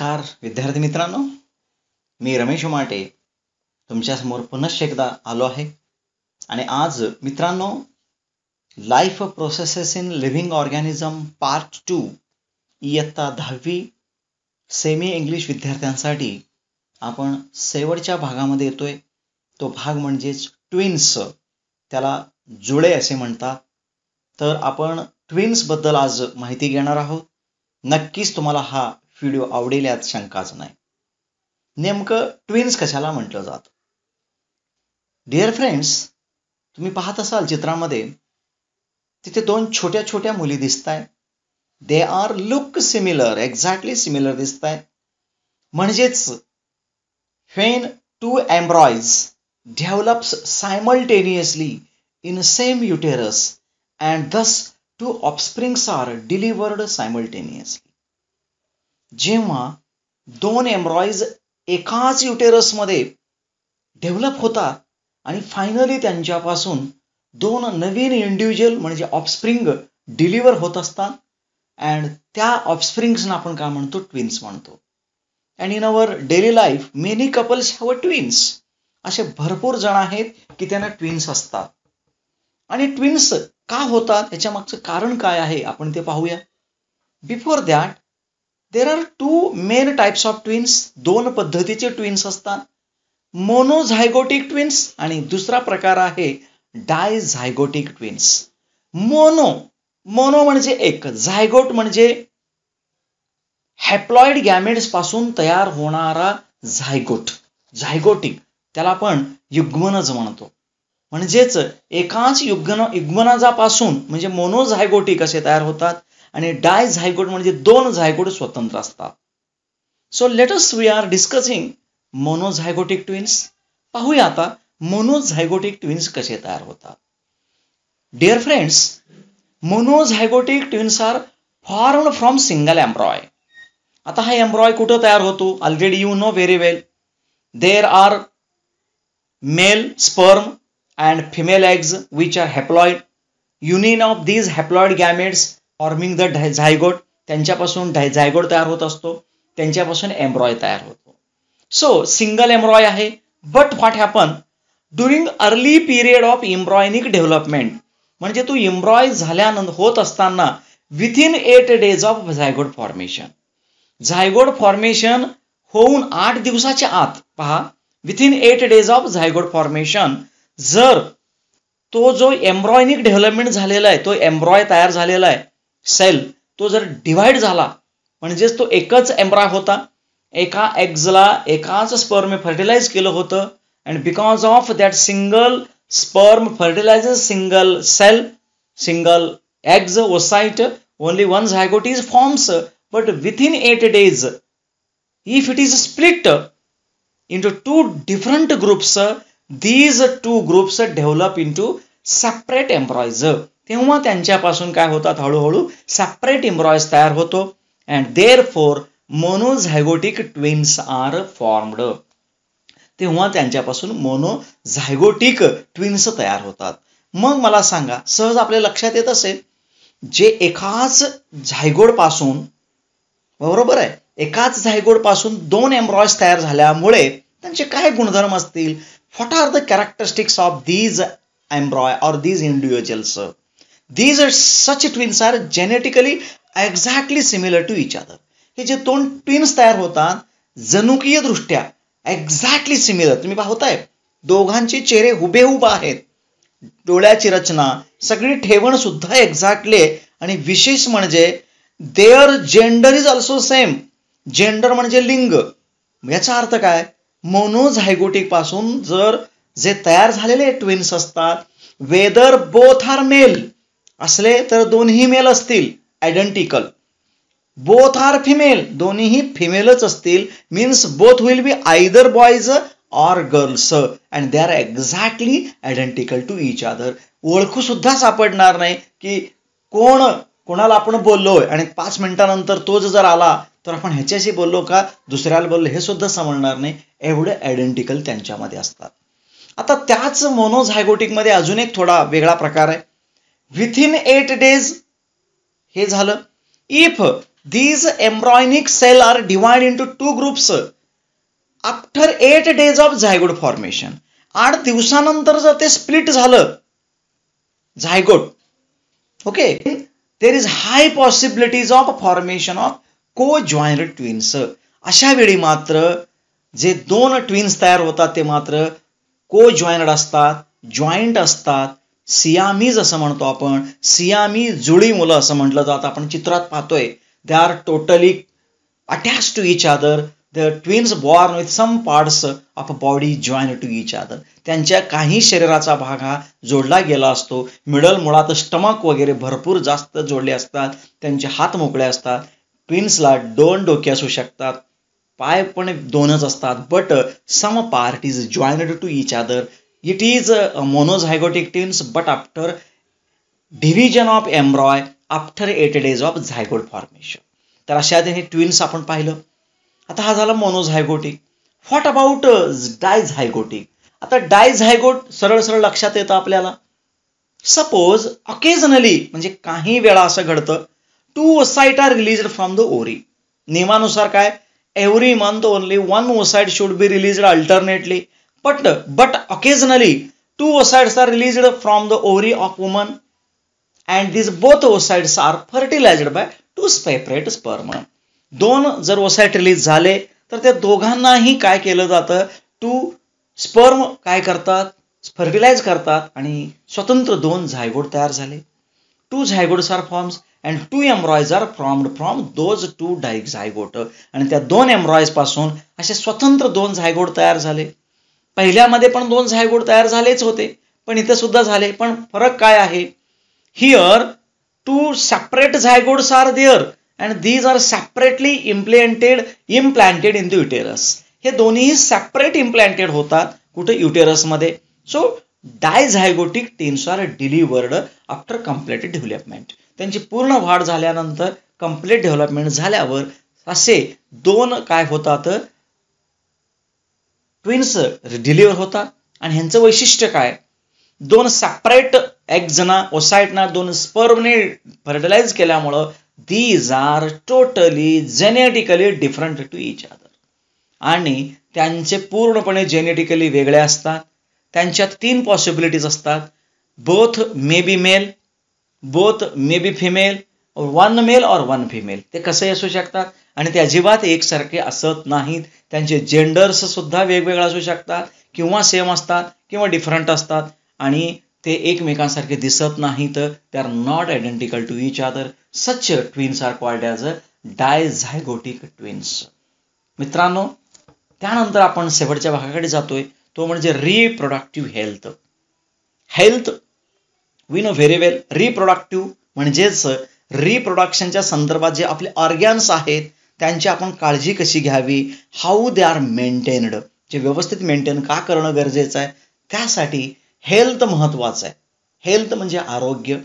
नमस्कार विद्यार्थी मित्रांनो मी रमेश माटे तुमच्यासमोर पुनश्च एकदा आलो आहे आणि आज मित्रांनो life processes in living organism part two इयत्ता दहावी सेमी इंग्लिश विद्यार्थ्यांसाठी आपण शेवटच्या भागामध्ये येतोय तो भाग म्हणजेच ट्विन्स त्याला जुळे असे म्हणतात तर आपण ट्विन्स बद्दल आज माहिती घेणार आहोत नक्कीच तुम्हाला हा व्हिडिओ आवडेल यात शंकाच नाही नेमकं ट्विन्स कशाला म्हटलं जात डिअर फ्रेंड्स तुम्ही पाहत असाल चित्रामध्ये तिथे दोन छोट्या छोट्या मुली दिसत आहेत they are look similar exactly similar दिसत आहेत म्हणजेच then two embryos develops simultaneously in same uterus and thus two offsprings are delivered simultaneously जेव्हा दोन एम्ब्रॉईज एकाच युटेरसमध्ये डेव्हलप होतात आणि फायनली त्यांच्यापासून दोन नवीन इंडिव्हिज्युअल म्हणजे ऑफस्प्रिंग डिलिव्हर होत असतात अँड त्या ऑफस्प्रिंग्सना आपण काय म्हणतो ट्विन्स म्हणतो and in our daily life many couples have a twins असे भरपूर जण आहेत की त्यांना ट्विन्स असतात आणि ट्विन्स का होतात याच्या मागचं कारण काय आहे आपण ते पाहूया before that there are two main types of twins दोन पद्धतीचे ट्विन्स असतात मोनोझायगोटिक ट्विन्स आणि दुसरा प्रकार आहे डायझायगोटिक ट्विन्स मोनो मोनो म्हणजे एक झायगोट म्हणजे हॅप्लॉइड गॅमेट्स पासून तयार होणारा झायगोट झायगोटिक त्याला आपण युग्मनज म्हणतो म्हणजेच एकाच युग्मन युग्मनाजापासून म्हणजे मोनोझायगोटिक असे तयार होतात आणि डाय झायकोट म्हणजे दोन झायकोट स्वतंत्र असतात so let's we are discussing monozygotic twins पाहूया आता मोनोझायगोटिक ट्विन्स कसे तयार होतात dear friends monozygotic twins are form from single embryo आता हा एम्ब्रॉय कुठं तयार होतो already you know very well there are male sperm and female eggs which are haploid union of these haploid gametes forming the zygote त्यांच्यापासून zygote तयार होत असतो त्यांच्यापासून एम्ब्रॉय तयार होतो सो सिंगल एम्ब्रॉय आहे but what happen during early period of embryonic development म्हणजे तू इम्ब्रॉय झाल्यानंतर होत असताना within eight days of zygote formation zygote formation होऊन आठ दिवसाच्या आत पहा within eight days of zygote formation जर तो जो एम्ब्रॉयनिक डेव्हलपमेंट झालेला आहे तो एम्ब्रॉय तयार झालेला आहे सेल तो जर just झाला म्हणजेच तो एकच एम्ब्रा होता एका एग्जला एकाच स्पर्म फर्टिलाइज केलं होतं and because of that single sperm fertilizes single cell, single egg, oocyte, only one zygote is forms. But within 8 days, if it is split into two different groups, these two groups develop into separate embryos. तेव्हा त्यांच्यापासून काय होतात हळूहळू separate embryos तयार होतो and therefore monozygotic twins are formed तेव्हा त्यांच्यापासून मोनोझायगोटिक twins तयार होतात मग मला सांगा सहज आपल्या लक्षात येत असेल जे एकाच झायगोडपासून बरोबर आहे एकाच झायगोडपासून दोन एम्ब्रॉयज तयार झाल्यामुळे त्यांचे काय गुणधर्म असतील what are the characteristics of these embryo or these individuals these are such twins are genetically exactly similar to each other हे जे दोन ट्विन्स तयार होतात जनुकीय दृष्ट्या एक्झॅक्टली सिमिलर तुम्ही पाहताय दोघांचे चेहरे हुबेहुब आहेत डोळ्याची रचना सगळी ठेवण सुद्धा एक्झॅक्टली आणि विशेष म्हणजे their gender is also same gender म्हणजे लिंग याचा अर्थ काय मोनोझायगोटिक पासून जर जे तयार झालेले ट्विन्स असतात वेदर बोथ आर मेल असले तर दोन्ही मेल असतील आयडेंटिकल बोथ आर फिमेल दोन्हीही फिमेलच असतील means both will be either boys or girls and they are exactly identical to each other ओळखू सुद्धा सापडणार नाही की कोण कोणाला आपण बोललोय आणि पाच मिनिटानंतर तोच जर आला तर आपण ह्याच्याशी बोललो का दुसऱ्याला बोललो हे सुद्धा समजणार नाही एवढे आयडेंटिकल त्यांच्यामध्ये असतात आता त्याच मोनोझायगोटिकमध्ये अजून एक थोडा वेगळा प्रकार आहे विथिन एट डेज हे झालं if these embryonic cell are divide into two groups after eight days of zygote formation आठ दिवसानंतर जर ते स्प्लिट झालं zygote okay there is high possibilities of formation of co joint twins अशा वेळी मात्र जे दोन ट्विन्स तयार होतात ते मात्र को जॉईंट असतात जॉईंट असतात सियामीज असं म्हणतो आपण सियामी जुळी मुलं असं म्हटलं जात आपण चित्रात पाहतोय they are totally attach to each other the twins born with some parts of body join to each other त्यांच्या काही शरीराचा भाग हा जोडला गेला असतो मिडल मुळात स्टमक वगैरे भरपूर जास्त जोडले असतात त्यांचे हात मोकळे असतात ट्विन्सला दोन डोके असू शकतात पाय पण दोनच असतात but some part is join to each other it is monozygotic monozygotic but after division of embryo after eight days of zygote formation तर अशा हे ट्विन्स आपण पाहिलं आता हा झाला मोनोझायगोटिक व्हॉट अबाउट डाय झायगोटिक आता डाय झायगोट सरळ सरळ लक्षात येतं आपल्याला सपोज ऑकेजनली म्हणजे काही वेळा असं घडतं two oocyte are release from the ovary नियमानुसार काय every month only one oocyte should be release alternately but but occasionally two oocytes are released from the ovary of woman and this both oocytes are fertilized by two separate sperm दोन जर oocyte release झाले तर त्या दोघांनाही काय केलं जातं to sperm काय करतात फर्टिलाइज करतात आणि स्वतंत्र दोन झायगोड तयार झाले two zygotes are forms and two embryos are formed from those two di zygote आणि त्या दोन एम्ब्रॉयज पासून असे स्वतंत्र दोन झायगोड तयार झाले पहिल्यामध्ये पण दोन झायगोड तयार झालेच होते पण इथं सुद्धा झाले पण फरक काय आहे here two separate zygotes are there and these are separately implanted implanted in the uterus हे दोन्ही सेपरेट इम्प्लांटेड होतात कुठे युटेरसमध्ये so dizygotic twins are delivered after complete development त्यांची पूर्ण वाढ झाल्यानंतर कम्प्लीट डेव्हलपमेंट झाल्यावर असे दोन काय होतात ट्विन्स डिलिव्हर होतात आणि ह्यांचं वैशिष्ट्य काय दोन सेपरेट एक्झना ओसायटना दोन स्पर्मने फर्टिलाइज केल्यामुळं these are totally genetically different to each other आणि त्यांचे पूर्णपणे जेनेटिकली वेगळे असतात त्यांच्या तीन पॉसिबिलिटीज असतात both may be male both may be female one male और वन फिमेल ते कसे असू शकतात आणि ते अजिबात एकसारखे असत नाहीत त्यांचे जेंडर्स सुद्धा वेगवेगळे असू शकतात किंवा सेम असतात किंवा डिफरंट असतात आणि ते एकमेकांसारखे दिसत नाहीत they are not identical to each other such twins are called as a dizygotic twins मित्रांनो त्यानंतर आपण शेवटच्या भागाकडे जातोय तो म्हणजे reproductive health health we know very well reproductive म्हणजेच रिप्रोडक्शनच्या संदर्भात जे आपले ऑर्गॅन्स आहेत त्यांची आपण काळजी कशी घ्यावी हाऊ दे आर मेंटेन्ड जे व्यवस्थित मेंटेन का करणं गरजेचं आहे त्यासाठी हेल्थ महत्त्वाचं आहे हेल्थ म्हणजे आरोग्य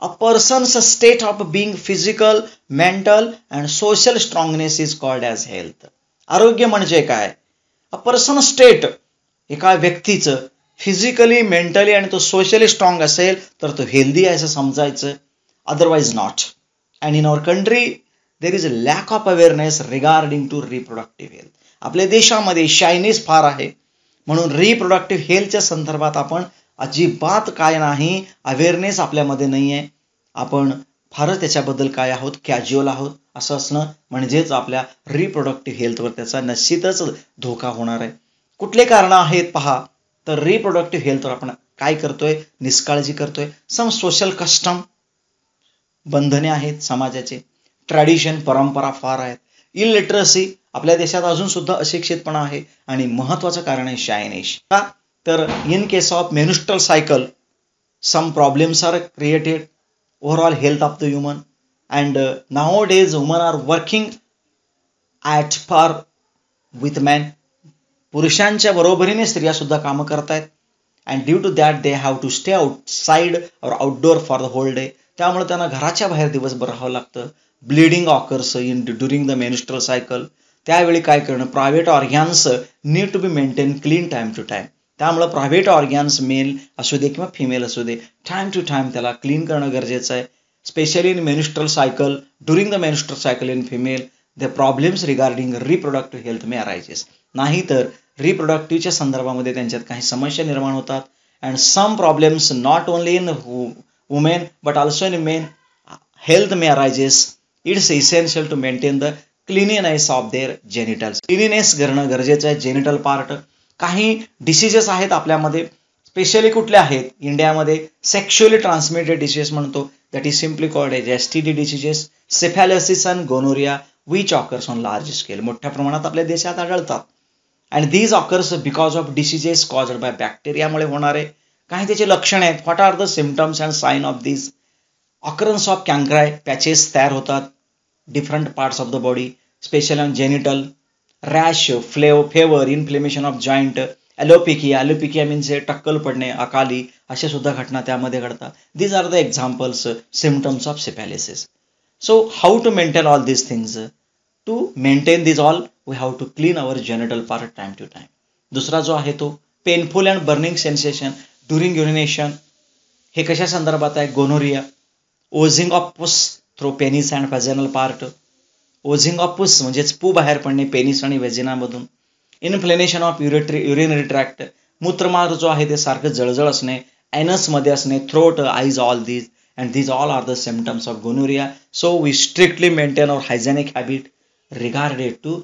a person's state of being physical mental and social strongness is called as health आरोग्य म्हणजे काय अ पर्सन स्टेट एका व्यक्तीचं फिजिकली मेंटली आणि तो सोशली स्ट्रॉंग असेल तर तो हेल्दी आहे असं समजायचं otherwise not and in our country there is a lack of awareness regarding to reproductive health आपल्या देशामध्ये शायनीज फार आहे म्हणून रिप्रोडक्टिव्ह हेल्थच्या संदर्भात आपण अजिबात काय नाही अवेअरनेस आपल्यामध्ये नाही आहे आपण फारच त्याच्याबद्दल काय आहोत कॅज्युअल आहोत असं असणं म्हणजेच आपल्या रिप्रोडक्टिव्ह हेल्थवर त्याचा निश्चितच धोका होणार आहे कुठले कारण आहेत पहा तर रिप्रोडक्टिव्ह हेल्थवर आपण काय करतोय निष्काळजी करतोय सम सोशल कस्टम बंधने आहेत समाजाचे ट्रॅडिशन परंपरा फार आहेत इलिटरसी आपल्या देशात अजून सुद्धा अशिक्षितपणा आहे आणि महत्वाचं कारण आहे शायनेश का तर in case of menstrual cycle some problems are created overall health of the human and nowadays woman are working at par with man पुरुषांच्या बरोबरीने स्त्रिया सुद्धा कामं करतायत and due to that they have to stay outside और outdoor for the whole day त्यामुळे त्यांना घराच्या बाहेर दिवसभर राहावं लागतं bleeding occurs in during the menstrual cycle त्यावेळी काय करणं private organs need to be maintain clean time to time त्यामुळं प्रायव्हेट ऑर्गॅन्स मेल असू दे किंवा फिमेल असू दे टाईम टू टाईम त्याला क्लीन करणं गरजेचं आहे specially in menstrual cycle during the menstrual cycle in female the problems regarding reproductive health may arises नाहीतर रिप्रोडक्टिव्हच्या संदर्भामध्ये त्यांच्यात काही समस्या निर्माण होतात and some problems not only in women but also in men health may arises it's essential to maintain the cleanliness of their genitals cleanliness करणं गरजेचं आहे जेनिटल पार्ट काही डिसिजेस आहेत आपल्यामध्ये स्पेशली कुठले आहेत इंडियामध्ये सेक्शुअली ट्रान्समिटेड डिसीजेस म्हणतो that is simply called as S T D diseases syphilis and gonorrhoea which occurs on large scale मोठ्या प्रमाणात आपल्या देशात आढळतात and these occurs because of diseases caused by बॅक्टेरियामुळे होणारे काही त्याचे लक्षण आहेत what are the symptoms and sign of these occurrence of chancre patches तयार होतात different parts of the body, especially on genital, rash, flavor, fever, inflammation of joint, alopecia alopecia means हे टक्कल पडणे अकाली अशा सुद्धा घटना त्यामध्ये घडतात these are the examples symptoms of syphilis so how to maintain all these things to maintain these all we have to clean our genital part time to time दुसरा जो आहे तो painful and burning sensation during urination हे कशा संदर्भात आहे gonorrhoea oozing of pus through penis and vaginal part oozing pus म्हणजेच पू बाहेर पडणे पेनिस आणि वेजिनामधून inflammation of urethra urinary tract मूत्रमार्ग जो आहे ते सारखं जळजळ असणे एनसमध्ये असणे throat eyes all these and these all are the symptoms of gonorrhoea so we strictly maintain our hygienic habit regarded to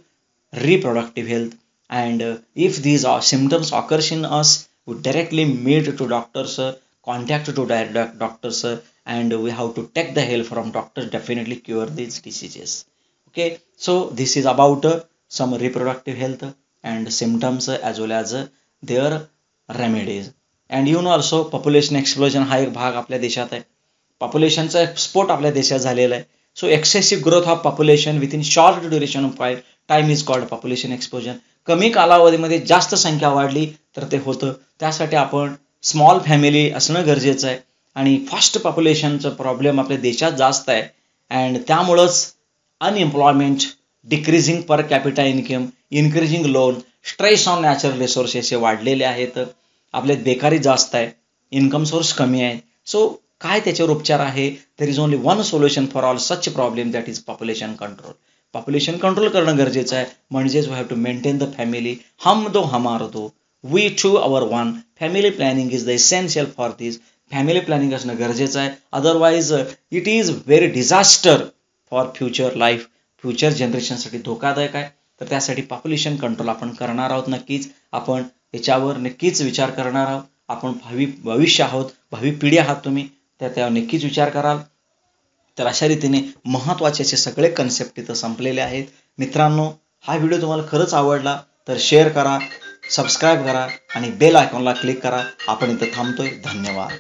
reproductive health and if these symptoms occurs in us we directly meet to doctors contact to direct doctors sir and we have to take the help from doctors definitely cure these diseases okay so this is about uh, some reproductive health and symptoms uh, as well as uh, their remedies and you know also population explosion हा एक भाग आपल्या देशात आहे पॉप्युलेशनचा export आपल्या देशात झालेला आहे so excessive growth of population within short duration of फाय time is called population explosion कमी कालावधीमध्ये जास्त संख्या वाढली तर ते होतं त्यासाठी आपण स्मॉल फॅमिली असणं गरजेचं आहे आणि फास्ट पॉप्युलेशनचं प्रॉब्लेम आपल्या देशात जास्त आहे अँड त्यामुळंच unemployment decreasing per capita income increasing loan stress on natural resources हे वाढलेले आहेत आपल्यात बेकारी जास्त आहे इन्कम सोर्स कमी आहे सो काय त्याच्यावर उपचार आहे there is only one solution for all such problem that is population control population control करणं गरजेचं आहे म्हणजेच we have to maintain the family हम दो हमार दो we two our one family planning is the essential for this family planning असणं गरजेचं आहे otherwise it is very disaster for future life future जनरेशनसाठी धोकादायक आहे तर त्यासाठी पॉप्युलेशन कंट्रोल आपण करणार आहोत नक्कीच आपण याच्यावर नक्कीच विचार करणार आहोत आपण भावी भविष्य आहोत भावी पिढी आहात तुम्ही तर त्यावर नक्कीच विचार कराल तर अशा रीतीने महत्वाचे असे सगळे कन्सेप्ट इथं संपलेले आहेत मित्रांनो हा व्हिडिओ तुम्हाला खरंच आवडला तर शेअर करा सबस्क्राईब करा आणि बेल आयकॉनला क्लिक करा आपण इथं थांबतोय धन्यवाद